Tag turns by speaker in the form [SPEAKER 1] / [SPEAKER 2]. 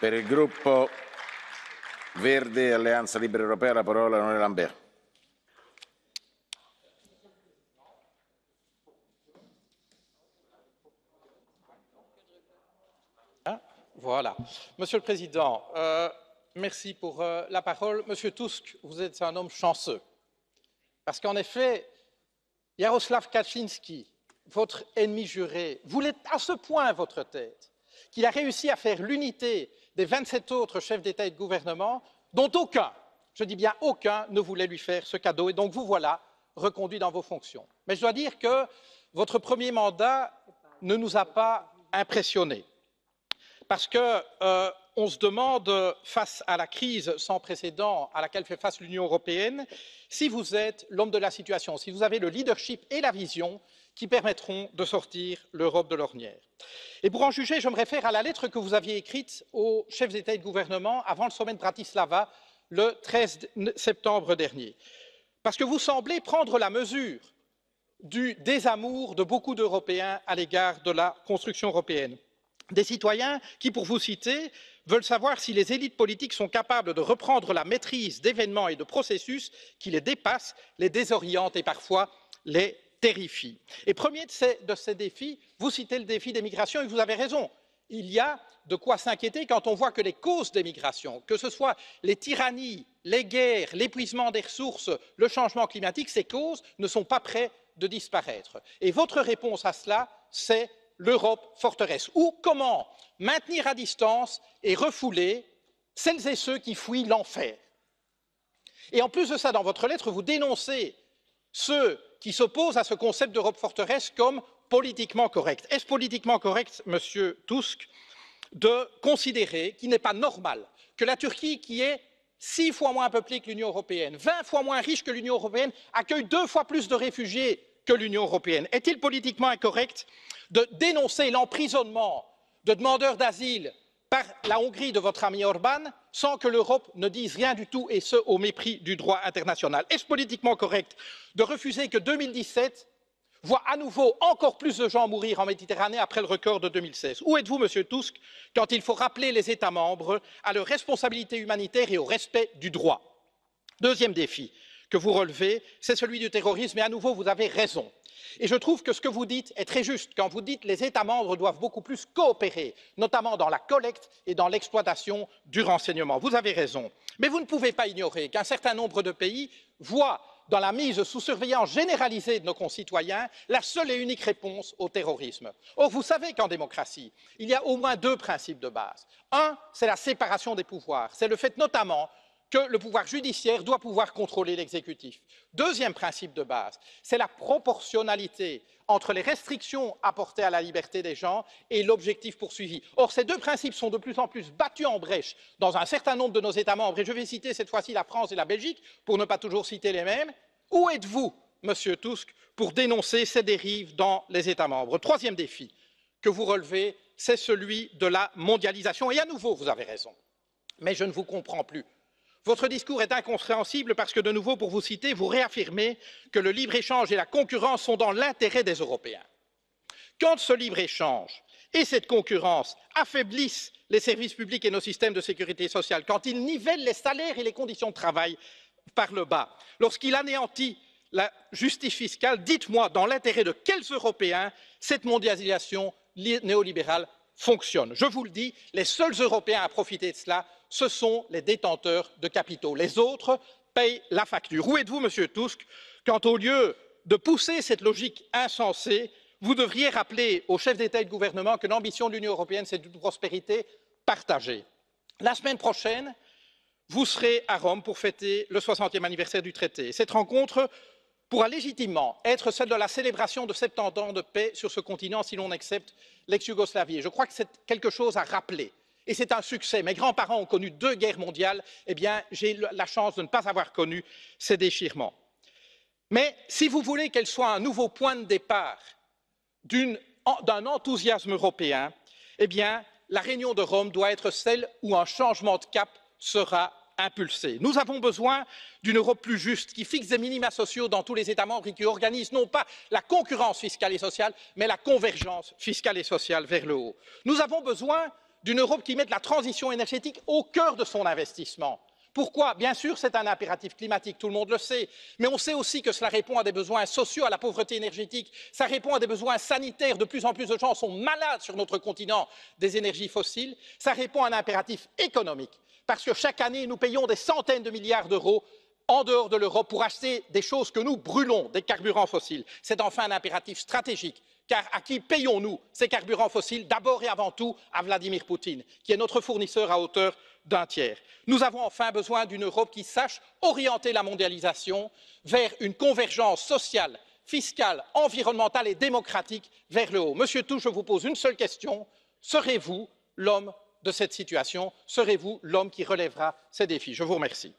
[SPEAKER 1] Pour le groupe Verde Alleanza Libera Européenne, la à Lambert. Voilà. Monsieur le Président, euh, merci pour euh, la parole. Monsieur Tusk, vous êtes un homme chanceux. Parce qu'en effet, Jaroslav Kaczynski, votre ennemi juré, voulait à ce point votre tête qu'il a réussi à faire l'unité des 27 autres chefs d'état et de gouvernement dont aucun je dis bien aucun ne voulait lui faire ce cadeau et donc vous voilà reconduit dans vos fonctions. mais je dois dire que votre premier mandat ne nous a pas impressionnés parce que euh, on se demande face à la crise sans précédent à laquelle fait face l'union européenne si vous êtes l'homme de la situation si vous avez le leadership et la vision qui permettront de sortir l'europe de l'ornière. Et pour en juger, je me réfère à la lettre que vous aviez écrite aux chefs d'État et de gouvernement avant le sommet de Bratislava le 13 septembre dernier. Parce que vous semblez prendre la mesure du désamour de beaucoup d'Européens à l'égard de la construction européenne. Des citoyens qui, pour vous citer, veulent savoir si les élites politiques sont capables de reprendre la maîtrise d'événements et de processus qui les dépassent, les désorientent et parfois les terrifie. Et premier de ces, défis, vous citez le défi des migrations et vous avez raison. Il y a de quoi s'inquiéter quand on voit que les causes des migrations, que ce soit les tyrannies, les guerres, l'épuisement des ressources, le changement climatique, ces causes ne sont pas près de disparaître. Et votre réponse à cela, c'est l'Europe forteresse. Ou comment maintenir à distance et refouler celles et ceux qui fuient l'enfer. Et en plus de ça, dans votre lettre, vous dénoncez ceux qui s'opposent à ce concept d'europe forteresse comme politiquement correct. est ce politiquement correct monsieur tusk de considérer qu'il n'est pas normal que la turquie qui est six fois moins peuplée que l'union européenne vingt fois moins riche que l'union européenne accueille deux fois plus de réfugiés que l'union européenne? est il politiquement incorrect de dénoncer l'emprisonnement de demandeurs d'asile par la Hongrie de votre ami Orban sans que l'Europe ne dise rien du tout, et ce au mépris du droit international. Est-ce politiquement correct de refuser que deux mille dix sept voit à nouveau encore plus de gens mourir en Méditerranée après le record de deux mille seize Où êtes-vous, Monsieur Tusk, quand il faut rappeler les États membres à leur responsabilité humanitaire et au respect du droit Deuxième défi que vous relevez c'est celui du terrorisme et à nouveau vous avez raison. Et je trouve que ce que vous dites est très juste quand vous dites que les états membres doivent beaucoup plus coopérer notamment dans la collecte et dans l'exploitation du renseignement. vous avez raison mais vous ne pouvez pas ignorer qu'un certain nombre de pays voient dans la mise sous surveillance généralisée de nos concitoyens la seule et unique réponse au terrorisme. or vous savez qu'en démocratie il y a au moins deux principes de base. un c'est la séparation des pouvoirs c'est le fait notamment que le pouvoir judiciaire doit pouvoir contrôler l'exécutif. Deuxième principe de base, c'est la proportionnalité entre les restrictions apportées à la liberté des gens et l'objectif poursuivi. Or, ces deux principes sont de plus en plus battus en brèche dans un certain nombre de nos États membres, et je vais citer cette fois-ci la France et la Belgique, pour ne pas toujours citer les mêmes. Où êtes-vous, monsieur Tusk, pour dénoncer ces dérives dans les États membres Troisième défi que vous relevez, c'est celui de la mondialisation. Et à nouveau, vous avez raison. Mais je ne vous comprends plus votre discours est incompréhensible parce que de nouveau pour vous citer vous réaffirmez que le libre échange et la concurrence sont dans l'intérêt des européens. quand ce libre échange et cette concurrence affaiblissent les services publics et nos systèmes de sécurité sociale quand ils nivellent les salaires et les conditions de travail par le bas lorsqu'ils anéantissent la justice fiscale dites moi dans l'intérêt de quels européens cette mondialisation néolibérale fonctionne? je vous le dis les seuls européens à profiter de cela ce sont les détenteurs de capitaux les autres payent la facture. où êtes vous monsieur tusk quand au lieu de pousser cette logique insensée vous devriez rappeler aux chefs d'état et de gouvernement que l'ambition de l'union européenne c'est une prospérité partagée? la semaine prochaine vous serez à rome pour fêter le 60 e anniversaire du traité. cette rencontre pourra légitimement être celle de la célébration de 70 ans de paix sur ce continent si l'on accepte l'ex yougoslavie je crois que c'est quelque chose à rappeler et c'est un succès. Mes grands-parents ont connu deux guerres mondiales, eh bien, j'ai la chance de ne pas avoir connu ces déchirements. Mais si vous voulez qu'elle soit un nouveau point de départ d'un enthousiasme européen, eh bien, la réunion de Rome doit être celle où un changement de cap sera impulsé. Nous avons besoin d'une Europe plus juste, qui fixe des minima sociaux dans tous les États membres et qui organise non pas la concurrence fiscale et sociale, mais la convergence fiscale et sociale vers le haut. Nous avons besoin d'une Europe qui mette la transition énergétique au cœur de son investissement. Pourquoi Bien sûr, c'est un impératif climatique, tout le monde le sait, mais on sait aussi que cela répond à des besoins sociaux, à la pauvreté énergétique, ça répond à des besoins sanitaires, de plus en plus de gens sont malades sur notre continent des énergies fossiles, ça répond à un impératif économique, parce que chaque année, nous payons des centaines de milliards d'euros en dehors de l'Europe pour acheter des choses que nous brûlons, des carburants fossiles. C'est enfin un impératif stratégique car à qui payons nous ces carburants fossiles? d'abord et avant tout à vladimir poutine qui est notre fournisseur à hauteur d'un tiers. nous avons enfin besoin d'une europe qui sache orienter la mondialisation vers une convergence sociale fiscale environnementale et démocratique vers le haut. monsieur Touch je vous pose une seule question serez vous l'homme de cette situation? serez vous l'homme qui relèvera ces défis? je vous remercie.